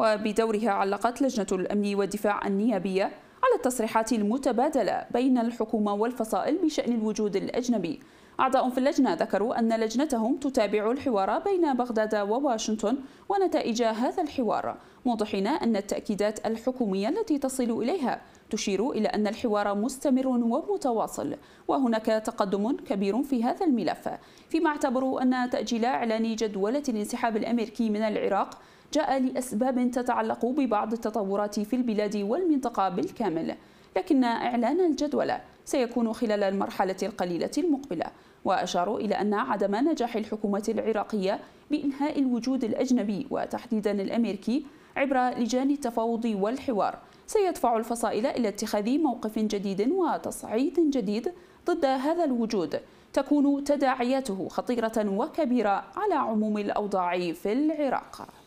وبدورها علقت لجنة الأمن والدفاع النيابية على التصريحات المتبادلة بين الحكومة والفصائل بشأن الوجود الأجنبي أعضاء في اللجنة ذكروا أن لجنتهم تتابع الحوار بين بغداد وواشنطن ونتائج هذا الحوار موضحين أن التأكيدات الحكومية التي تصل إليها تشير إلى أن الحوار مستمر ومتواصل وهناك تقدم كبير في هذا الملف فيما اعتبروا أن تأجيل إعلان جدولة الانسحاب الأمريكي من العراق جاء لأسباب تتعلق ببعض التطورات في البلاد والمنطقة بالكامل لكن إعلان الجدول سيكون خلال المرحلة القليلة المقبلة وأشاروا إلى أن عدم نجاح الحكومة العراقية بإنهاء الوجود الأجنبي وتحديدا الأمريكي عبر لجان التفاوض والحوار سيدفع الفصائل إلى اتخاذ موقف جديد وتصعيد جديد ضد هذا الوجود تكون تداعياته خطيرة وكبيرة على عموم الأوضاع في العراق